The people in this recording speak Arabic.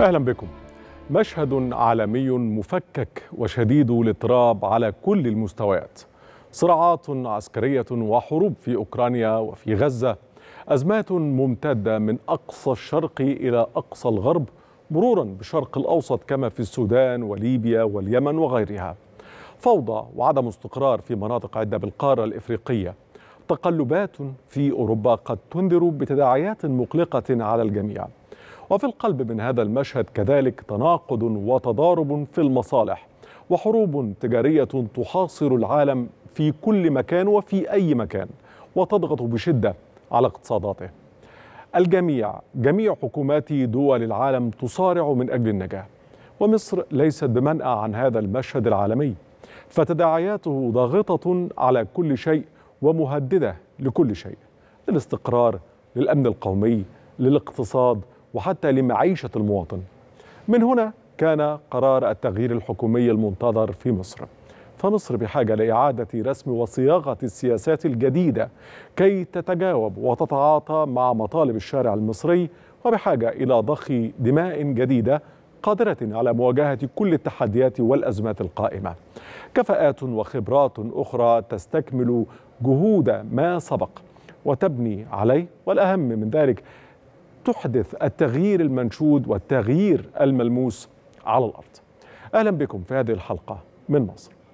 اهلا بكم مشهد عالمي مفكك وشديد الاضطراب على كل المستويات صراعات عسكريه وحروب في اوكرانيا وفي غزه ازمات ممتده من اقصى الشرق الى اقصى الغرب مرورا بالشرق الاوسط كما في السودان وليبيا واليمن وغيرها فوضى وعدم استقرار في مناطق عده بالقاره الافريقيه تقلبات في اوروبا قد تنذر بتداعيات مقلقه على الجميع وفي القلب من هذا المشهد كذلك تناقض وتضارب في المصالح وحروب تجارية تحاصر العالم في كل مكان وفي أي مكان وتضغط بشدة على اقتصاداته الجميع جميع حكومات دول العالم تصارع من أجل النجاة ومصر ليست بمنأى عن هذا المشهد العالمي فتداعياته ضاغطة على كل شيء ومهددة لكل شيء للاستقرار للأمن القومي للاقتصاد وحتى لمعيشة المواطن من هنا كان قرار التغيير الحكومي المنتظر في مصر فمصر بحاجة لإعادة رسم وصياغة السياسات الجديدة كي تتجاوب وتتعاطى مع مطالب الشارع المصري وبحاجة إلى ضخ دماء جديدة قادرة على مواجهة كل التحديات والأزمات القائمة كفاءات وخبرات أخرى تستكمل جهود ما سبق وتبني عليه والأهم من ذلك تحدث التغيير المنشود والتغيير الملموس على الارض. اهلا بكم في هذه الحلقه من مصر.